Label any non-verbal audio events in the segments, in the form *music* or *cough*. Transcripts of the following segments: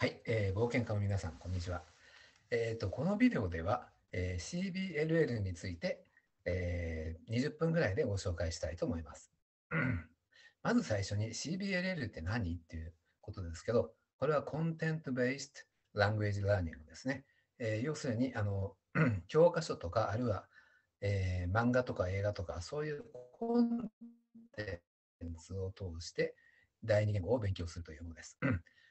はい、えー、冒険家の皆さん、こんにちは。えーと、このビデオでは、えー、CBLL について、えー、20分ぐらいでご紹介したいと思います。まず最初に CBLL って何っていうことですけど、これはコンテンツベース e d l a n g u a ラーニングですね。えー、要するにあの、*clears throat* 教科書とか、あるいは、えー、漫画とか映画とか、そういうコンテンツを通して第二言語を勉強するというものです。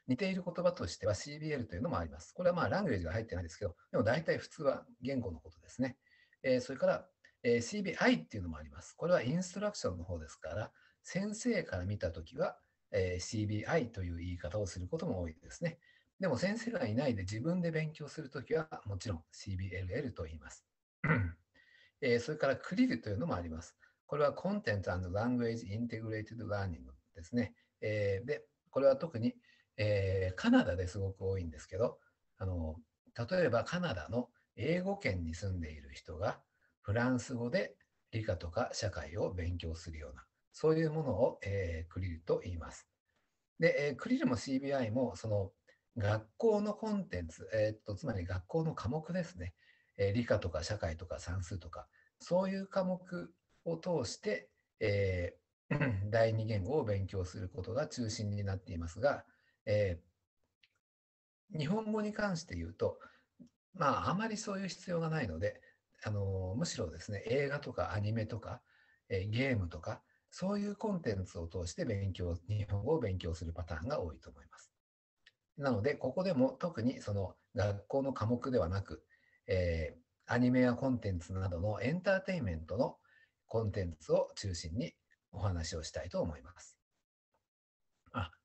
似ている言葉としては CBL というのもあります。これはまあラングレージが入ってないですけど、でも大体普通は言語のことですね。えー、それから、え CBI っていうのもあります。これはインストラクションの方ですから、先生から見たときは、え CBI という言い方をすることも多いですね。でも先生がいないで自分で勉強するときは、もちろん CBLL と言います。*clears throat* えそれからクリルというのもあります。これはコンテンツ and Language Integrated Learning ですね。えで、これは特に、えー、カナダですごく多いんですけどあの例えばカナダの英語圏に住んでいる人がフランス語で理科とか社会を勉強するようなそういうものを、えー、クリルと言います。で、えー、クリルも CBI もその学校のコンテンツ、えー、っとつまり学校の科目ですね、え理科とか社会とか算数とかそういう科目を通して、え *clears throat* 第二言語を勉強することが中心になっていますが、えー、日本語に関して言うと、まあ、あまりそういう必要がないので、あのむしろですね、映画とかアニメとか、えー、ゲームとか、そういうコンテンツを通して勉強、日本語を勉強するパターンが多いと思います。なので、ここでも特にその学校の科目ではなく、えー、アニメやコンテンツなどのエンターテインメントのコンテンツを中心にお話をしたいと思います。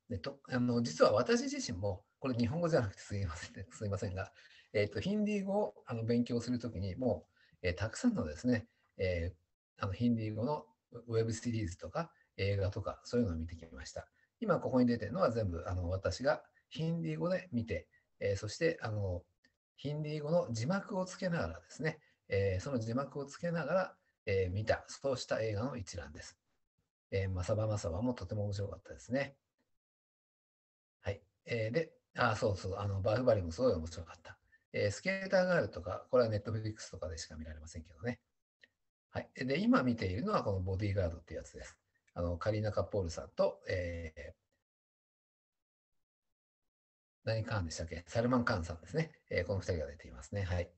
でとあの実は私自身も、これ日本語じゃなくてすいません、ね、すいませんが、えーと、ヒンディー語をあの勉強するときにもう、えー、たくさんのですね、えー、あのヒンディー語のウェブシリーズとか映画とかそういうのを見てきました。今ここに出てるのは全部あの私がヒンディー語で見て、えー、そしてあのヒンディー語の字幕をつけながらですね、えその字幕をつけながら、え見た、そうした映画の一覧です。えー、マサバマサバもとても面白かったですね。えー、で、あ、そうそう、あの、バフバリもすごい面白かった。えー、スケーターガールとか、これはネットフリックスとかでしか見られませんけどね。はい。で、今見ているのはこのボディーガードってやつです。あの、カリーナ・カポールさんと、えー、何カーンでしたっけサルマン・カーンさんですね。えー、この2人が出ていますね。はい。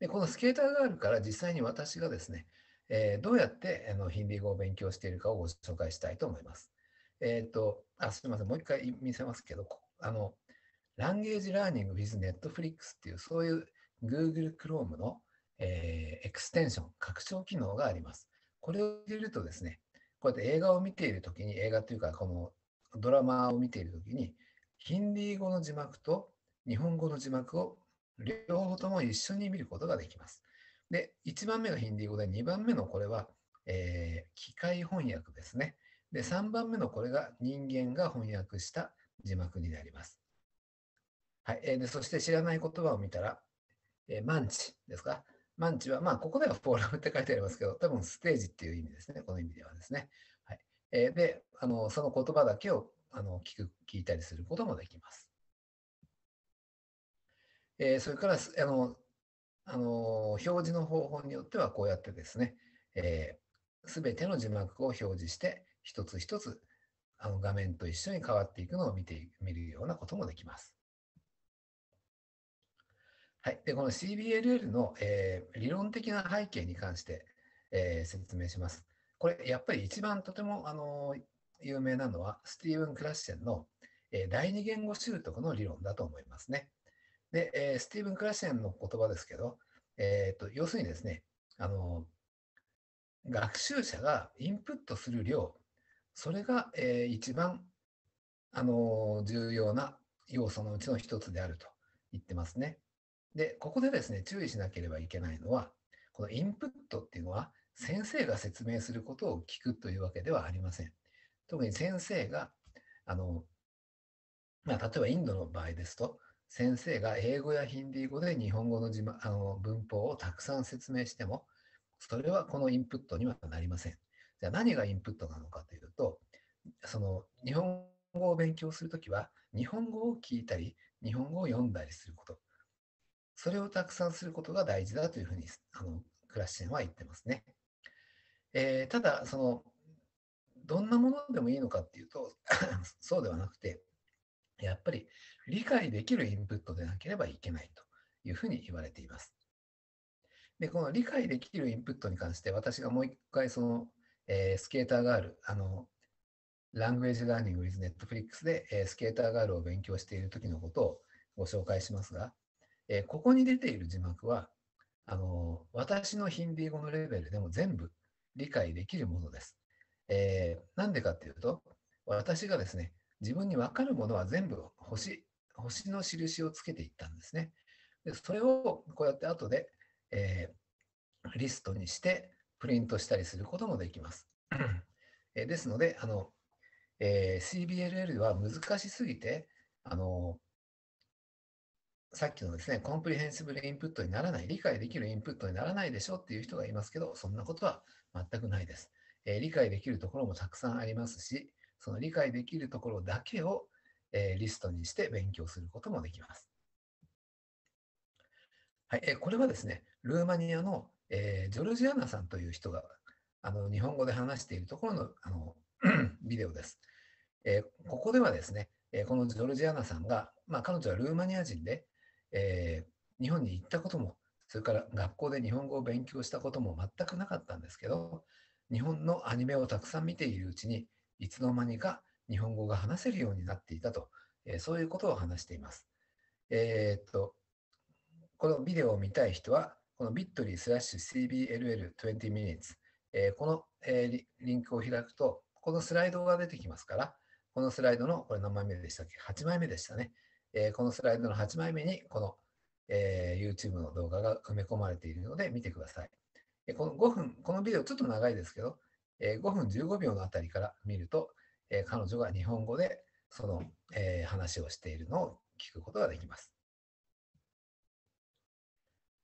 で、このスケーターガールから実際に私がですね、えー、どうやってあのヒンディー語を勉強しているかをご紹介したいと思います。えっ、ー、と、あすみません、もう一回見せますけど、あの、ランゲージラーニング with Netflix っていう、そういう Google Chrome の、えー、エクステンション、拡張機能があります。これを入れるとですね、こうやって映画を見ているときに、映画というか、このドラマを見ているときに、ヒンディー語の字幕と日本語の字幕を両方とも一緒に見ることができます。で、1番目がヒンディー語で、2番目のこれは、えー、機械翻訳ですね。で、3番目のこれが人間が翻訳した字幕になります。はい。えでそして知らない言葉を見たら、えー、マンチですか。マンチは、まあ、ここではフォーラムって書いてありますけど、多分ステージっていう意味ですね。この意味ではですね。はい。えー、で、あの、その言葉だけをあの聞く、聞いたりすることもできます。えー、それから、あの、あの表示の方法によってはこうやってですね、す、えー、べ、ての字幕を表示して、一つ一つあの画面と一緒に変わっていくのを見てみるようなこともできます。はい、でこの CBLL の、えー、理論的な背景に関して、えー、説明します。これやっぱり一番とても、あの有名なのはスティーブン・クラッシェンの、えー、第二言語習得の理論だと思いますね。で、えスティーブン・クラッシェンの言葉ですけど、えーと、と要するにですねあの学習者がインプットする量それが、えー、一番、あの重要な要素のうちの一つであると言ってますね。で、ここでですね、注意しなければいけないのは、このインプットっていうのは、先生が説明することを聞くというわけではありません。特に先生が、あの、まあ、例えばインドの場合ですと、先生が英語やヒンディー語で日本語の字、ま、あの文法をたくさん説明しても、それはこのインプットにはなりません。じゃあ何がインプットなのかというと、その日本語を勉強するときは、日本語を聞いたり、日本語を読んだりすること。それをたくさんすることが大事だというふうに、あの、クラッシェンは言ってますね。えー、ただ、その、どんなものでもいいのかっていうと、*laughs* そうではなくて、やっぱり理解できるインプットでなければいけないというふうに言われています。で、この理解できるインプットに関して、私がもう一回そのえー、スケーターガール、あの、Language Learning with Netflix で、えー、スケーターガールを勉強している時のことをご紹介しますが、えー、ここに出ている字幕は、あの、私のヒンディー語のレベルでも全部理解できるものです。えな、んでかっていうと、私がですね、自分に分かるものは全部星、星の印をつけていったんですね。でそれをこうやって後で、えー、リストにして、プリントしたりすることもできます。*clears throat* えですので、あのえー、CBLL は難しすぎて、あのさっきのですね、コンプリヘンシブルインプットにならない、理解できるインプットにならないでしょっていう人がいますけど、そんなことは全くないです。えー、理解できるところもたくさんありますし、その理解できるところだけを、えー、リストにして勉強することもできます。はい、えー、これはですね、ルーマニアのえー、ジョルジアナさんという人があの日本語で話しているところのあの *clears throat* ビデオです、えー、ここではですね、えー、このジョルジアナさんが、まあ、彼女はルーマニア人で、えー、日本に行ったことも、それから学校で日本語を勉強したことも全くなかったんですけど、日本のアニメをたくさん見ているうちに、いつの間にか日本語が話せるようになっていたと、えそういうことを話しています。えっと、このビデオを見たい人は、この bit.ly スラッシュ CBLL20minutes、えー、この、えー、リンクを開くと、このスライドが出てきますから、このスライドの、これ何枚目でしたっけ ?8 枚目でしたね。えー、このスライドの8枚目に、この、えー、YouTube の動画が組め込まれているので見てください。えこの5分、このビデオちょっと長いですけど、え5分15秒のあたりから見ると、え彼女が日本語でその、え話をしているのを聞くことができます。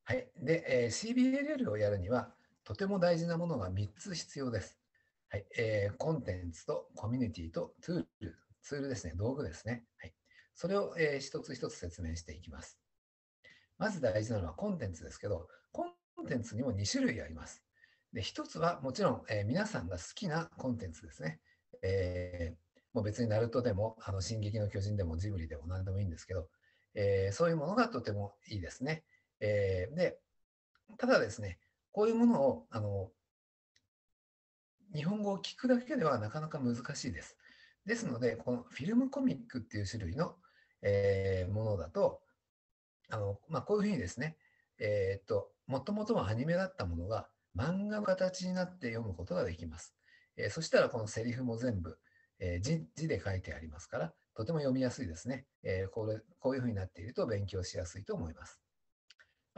はい。で、えー、CBLL をやるには、とても大事なものが3つ必要です。はい。えー、コンテンツとコミュニティとツール、ツールですね、道具ですね。はい。それを、えー、一つ一つ説明していきます。まず大事なのはコンテンツですけど、コンテンツにも2種類あります。で、1つはもちろん、えー、皆さんが好きなコンテンツですね。えー、もう別にナルトでも、あの、進撃の巨人でも、ジブリでも何でもいいんですけど、えー、そういうものがとてもいいですね。えー、で、ただですね、こういうものを、あの、日本語を聞くだけではなかなか難しいです。ですので、このフィルムコミックっていう種類の、えー、ものだと、あの、まあ、こういうふうにですね、えー、っと、もともとはアニメだったものが漫画の形になって読むことができます。えー、そしたらこのセリフも全部、えー、字字で書いてありますから、とても読みやすいですね。えー、これこういうふうになっていると勉強しやすいと思います。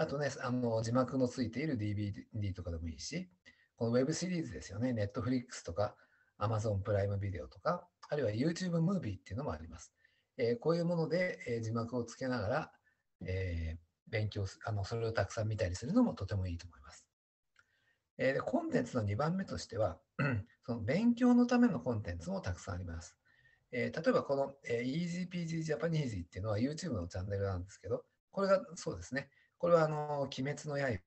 あとね、あの字幕のついている DVD とかでもいいし、この Web シリーズですよね、Netflix とか Amazon プライムビデオとか、あるいは YouTube ムービーっていうのもあります。えー、こういうもので、えー、字幕をつけながら、えー、勉強あの、それをたくさん見たりするのもとてもいいと思います。えでコンテンツの2番目としては、*clears throat* その勉強のためのコンテンツもたくさんあります。え例えばこの、え EasyPG Japanese っていうのは YouTube のチャンネルなんですけど、これがそうですね、これはあの「鬼滅の刃」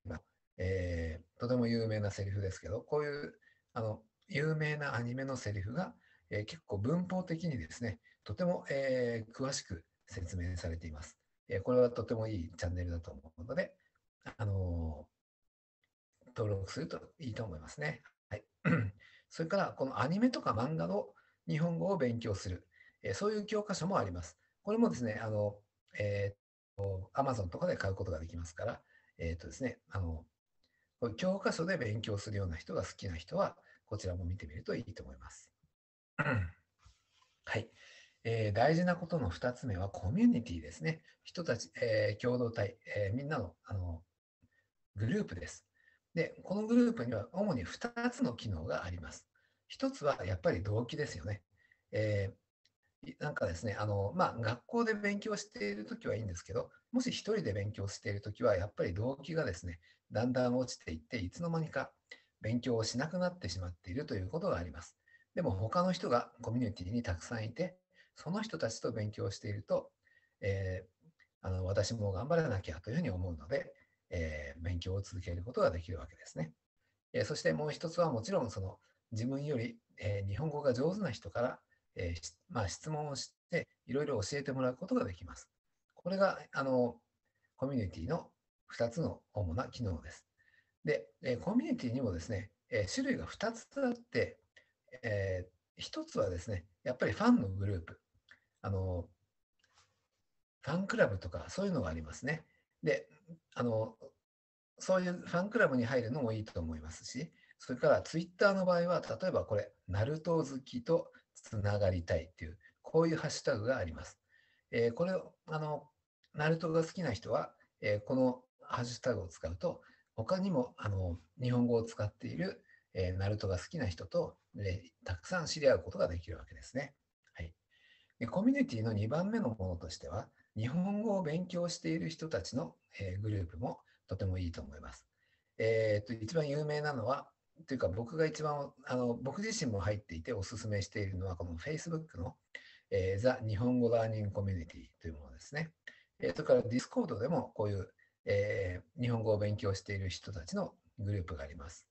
えー、とても有名なセリフですけどこういうあの有名なアニメのセリフが、えー、結構文法的にですねとても、えー、詳しく説明されています、えこれはとてもいいチャンネルだと思うので、あの登録するといいと思いますね。はい、*clears throat* それからこのアニメとか漫画の日本語を勉強する、えそういう教科書もあります。これもですねあの、え Amazon とかで買うことができますから、えっ、ー、とですね、あの、教科書で勉強するような人が好きな人は、こちらも見てみるといいと思います。はい。えー、大事なことの2つ目はコミュニティですね。人たち、えー、共同体、えー、みんなのあのグループです。で、このグループには主に2つの機能があります。1つはやっぱり動機ですよね。えなんかですね、あの、まあ、学校で勉強しているときはいいんですけど、もし一人で勉強しているときは、やっぱり動機がですね、だんだん落ちていって、いつの間にか勉強をしなくなってしまっているということがあります。でも、他の人がコミュニティにたくさんいて、その人たちと勉強していると、えー、あの私も頑張らなきゃというふうに思うので、えー、勉強を続けることができるわけですね。えー、そしてもう一つはもちろんその自分より、え日本語が上手な人からえー、まあ、質問をして、いろいろ教えてもらうことができます。これが、あの、コミュニティの2つの主な機能です。で、えコミュニティにもですね、え種類が2つあって、えー、1つはですね、やっぱりファンのグループ。あの、ファンクラブとかそういうのがありますね。で、あの、そういうファンクラブに入るのもいいと思いますし、それからツイッターの場合は、例えばこれ、ナルト好きとつながりたいっていう、こういうハッシュタグがあります。えー、これを、あの、ナルトが好きな人は、えー、このハッシュタグを使うと、他にも、あの、日本語を使っている、えー、ナルトが好きな人と、えたくさん知り合うことができるわけですね。はい。でコミュニティの2番目のものとしては、日本語を勉強している人たちの、えグループもとてもいいと思います。えーと、と一番有名なのは、というか僕が一番あの僕自身も入っていておすすめしているのはこの Facebook の、えー、ザ日本語ラーニングコミュニティというものですね。えー、それから Discord でもこういう、えー、日本語を勉強している人たちのグループがあります。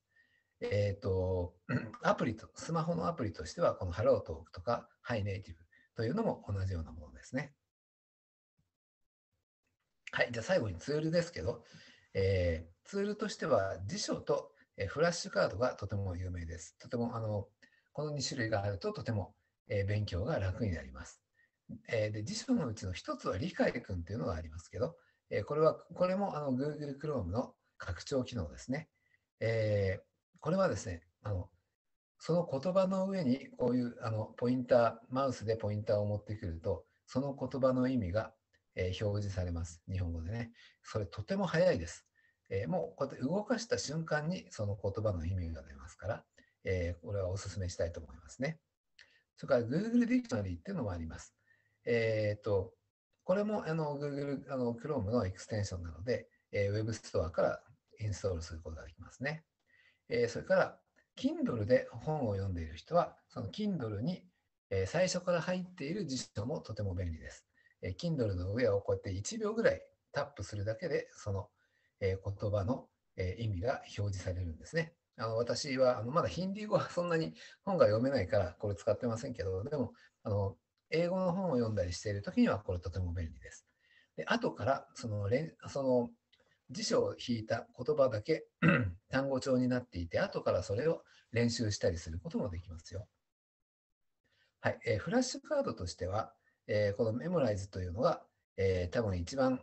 えっ、ー、と、*clears throat* アプリと、スマホのアプリとしてはこの HelloTalk とか HiNative というのも同じようなものですね。はい、じゃあ最後にツールですけど、えー、ツールとしては辞書とえフラッシュカードがとても有名です。とてもあのこの2種類があるととても、え勉強が楽になります。えで辞書のうちの1つは理解君というのがありますけど、えこれはこれもあの Google Chrome の拡張機能ですね。えー、これはですねあの、その言葉の上にこういうあのポインター、マウスでポインターを持ってくると、その言葉の意味が、えー、表示されます。日本語でね。それとても早いです。えー、もうこうやって動かした瞬間にその言葉の意味が出ますから、えー、これはお勧めしたいと思いますね。それから Google デ t i o n a リーっていうのもあります。えっ、と、これもあの Google あの Chrome のエクステンションなので、えー、Web ストアからインストールすることができますね。えー、それから、Kindle で本を読んでいる人は、その Kindle に、えー、最初から入っている辞書もとても便利です。えー、Kindle の上をこうやって1秒ぐらいタップするだけで、そのえ言葉の、え意味が表示されるんですね。あの私はあのまだヒンディー語はそんなに本が読めないからこれ使ってませんけど、でもあの英語の本を読んだりしている時にはこれとても便利です。で後からそのその辞書を引いた言葉だけ *clears throat* 単語帳になっていて、後からそれを練習したりすることもできますよ。はい、えー、フラッシュカードとしては、えー、このメモライズというのが、えー、多分一番、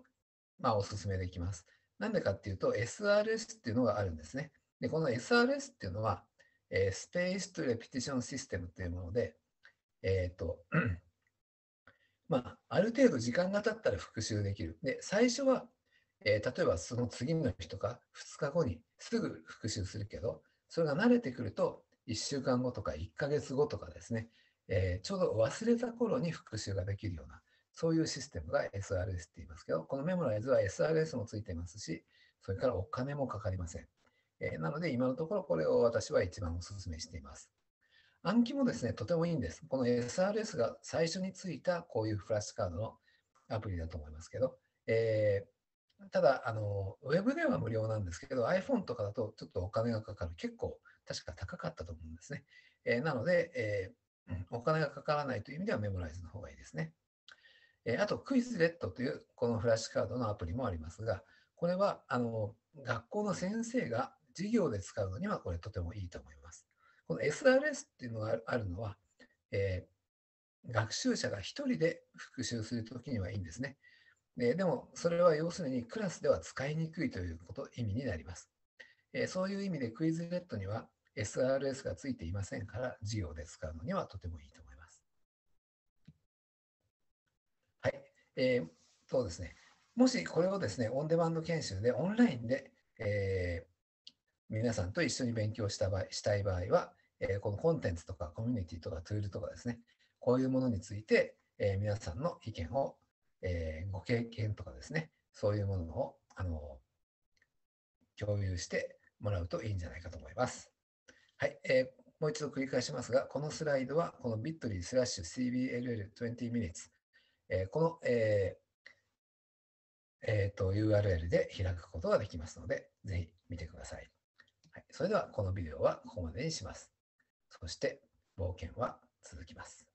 まあ、おすすめできます。なんでかっていうと SRS っていうのがあるんですね。で、この SRS っていうのは、えー、スペースとレピティションシステムというもので、えっ、ー、と、*clears throat* まあ、ある程度時間が経ったら復習できる。で、最初は、えー、例えばその次の日とか2日後にすぐ復習するけど、それが慣れてくると、1週間後とか1ヶ月後とかですね、えー、ちょうど忘れた頃に復習ができるようなそういうシステムが SRS って言いますけど、このメモライズは SRS もついてますし、それからお金もかかりません。えー、なので、今のところこれを私は一番お勧めしています。暗記もですね、とてもいいんです。この SRS が最初についたこういうフラッシュカードのアプリだと思いますけど、えー、ただあの、ウェブでは無料なんですけど、iPhone とかだとちょっとお金がかかる。結構、確か高かったと思うんですね。えー、なので、えー、お金がかからないという意味ではメモライズの方がいいですね。えあと、クイズレットというこのフラッシュカードのアプリもありますが、これはあの学校の先生が授業で使うのにはこれとてもいいと思います。この SRS っていうのがあるのは、えー、学習者が1人で復習するときにはいいんですね。ででも、それは要するにクラスでは使いにくいということ、意味になります。えー、そういう意味でクイズレットには SRS がついていませんから、授業で使うのにはとてもいいと思います。えー、そうですね、もしこれをですね、オンデマンド研修でオンラインで、えー、皆さんと一緒に勉強した場合したい場合は、えー、このコンテンツとかコミュニティとかツールとかですね、こういうものについて、えー、皆さんの意見を、えー、ご経験とかですね、そういうものをあの共有してもらうといいんじゃないかと思います。はい、えー、もう一度繰り返しますが、このスライドはこの Bitly スラッシュ CBLL20 minutes えー、この、えーえーと、と URL で開くことができますので、ぜひ見てください。はい、それではこのビデオはここまでにします。そして冒険は続きます。